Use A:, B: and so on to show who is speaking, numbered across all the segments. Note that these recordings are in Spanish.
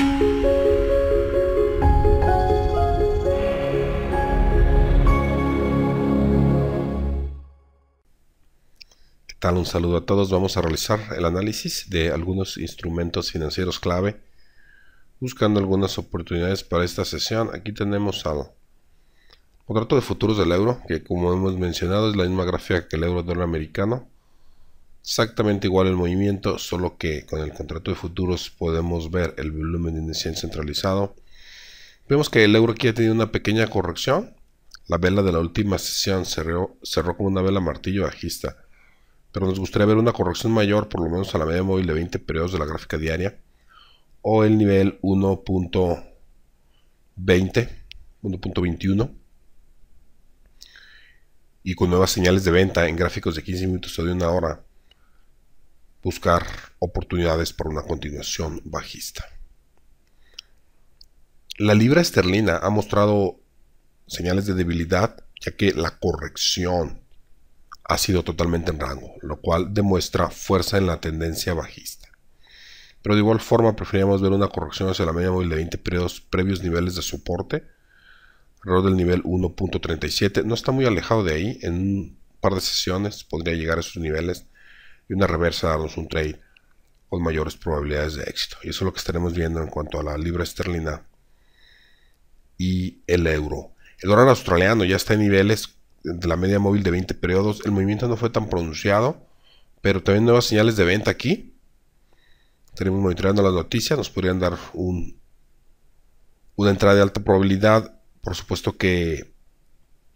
A: ¿Qué tal? Un saludo a todos. Vamos a realizar el análisis de algunos instrumentos financieros clave buscando algunas oportunidades para esta sesión. Aquí tenemos al contrato de futuros del euro, que como hemos mencionado es la misma gráfica que el euro dólar americano exactamente igual el movimiento, solo que con el contrato de futuros podemos ver el volumen inicial centralizado. Vemos que el euro aquí ha tenido una pequeña corrección. La vela de la última sesión cerró, cerró como una vela martillo bajista. Pero nos gustaría ver una corrección mayor, por lo menos a la media móvil de 20 periodos de la gráfica diaria. O el nivel 1.20, 1.21 y con nuevas señales de venta en gráficos de 15 minutos o de una hora buscar oportunidades para una continuación bajista. La libra esterlina ha mostrado señales de debilidad ya que la corrección ha sido totalmente en rango, lo cual demuestra fuerza en la tendencia bajista. Pero de igual forma preferíamos ver una corrección hacia la media móvil de 20 periodos previos niveles de soporte, alrededor del nivel 1.37, no está muy alejado de ahí, en un par de sesiones podría llegar a esos niveles y una reversa darnos un trade con mayores probabilidades de éxito. Y eso es lo que estaremos viendo en cuanto a la libra esterlina y el euro. El dólar australiano ya está en niveles de la media móvil de 20 periodos. El movimiento no fue tan pronunciado, pero también nuevas señales de venta aquí. Estaremos monitoreando las noticias, nos podrían dar un, una entrada de alta probabilidad. Por supuesto que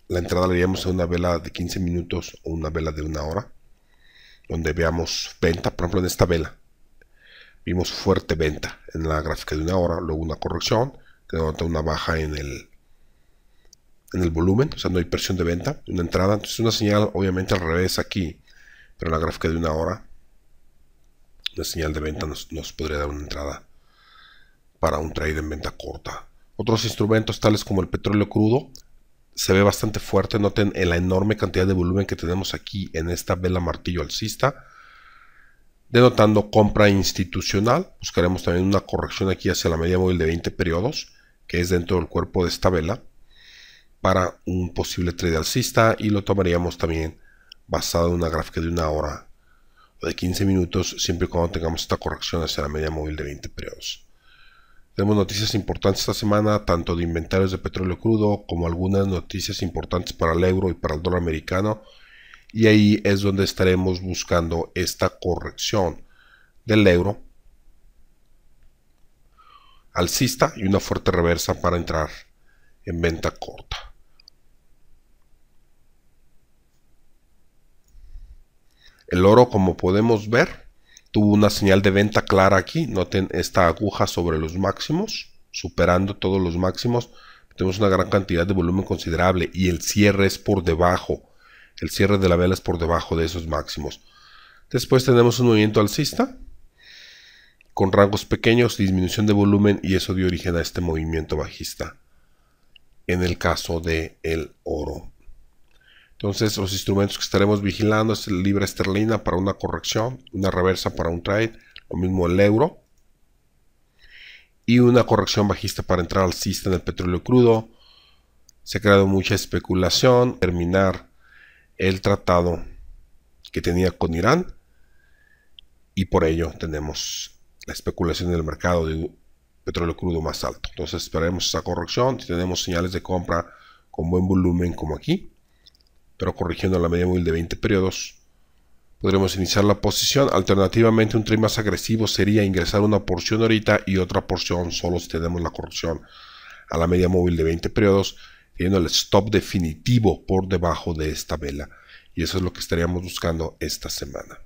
A: la entrada la haríamos en una vela de 15 minutos o una vela de una hora donde veamos venta, por ejemplo en esta vela, vimos fuerte venta en la gráfica de una hora, luego una corrección, que nota una baja en el, en el volumen, o sea, no hay presión de venta, una entrada, entonces una señal obviamente al revés aquí, pero en la gráfica de una hora, una señal de venta nos, nos podría dar una entrada para un trade en venta corta. Otros instrumentos tales como el petróleo crudo, se ve bastante fuerte. Noten en la enorme cantidad de volumen que tenemos aquí en esta vela martillo alcista. Denotando compra institucional, buscaremos pues también una corrección aquí hacia la media móvil de 20 periodos, que es dentro del cuerpo de esta vela, para un posible trade alcista y lo tomaríamos también basado en una gráfica de una hora o de 15 minutos, siempre y cuando tengamos esta corrección hacia la media móvil de 20 periodos. Tenemos noticias importantes esta semana, tanto de inventarios de petróleo crudo como algunas noticias importantes para el euro y para el dólar americano. Y ahí es donde estaremos buscando esta corrección del euro alcista y una fuerte reversa para entrar en venta corta. El oro, como podemos ver, tuvo una señal de venta clara aquí. Noten esta aguja sobre los máximos, superando todos los máximos. Tenemos una gran cantidad de volumen considerable y el cierre es por debajo. El cierre de la vela es por debajo de esos máximos. Después tenemos un movimiento alcista con rangos pequeños, disminución de volumen y eso dio origen a este movimiento bajista en el caso del el oro. Entonces, los instrumentos que estaremos vigilando es el libra esterlina para una corrección, una reversa para un trade, lo mismo el euro. Y una corrección bajista para entrar al sistema del petróleo crudo. Se ha creado mucha especulación. Terminar el tratado que tenía con Irán. Y por ello tenemos la especulación en el mercado de petróleo crudo más alto. Entonces esperemos esa corrección. Si tenemos señales de compra con buen volumen como aquí, pero corrigiendo la media móvil de 20 periodos. Podremos iniciar la posición, alternativamente un trade más agresivo sería ingresar una porción ahorita y otra porción solo si tenemos la corrección a la media móvil de 20 periodos, teniendo el stop definitivo por debajo de esta vela. Y eso es lo que estaríamos buscando esta semana.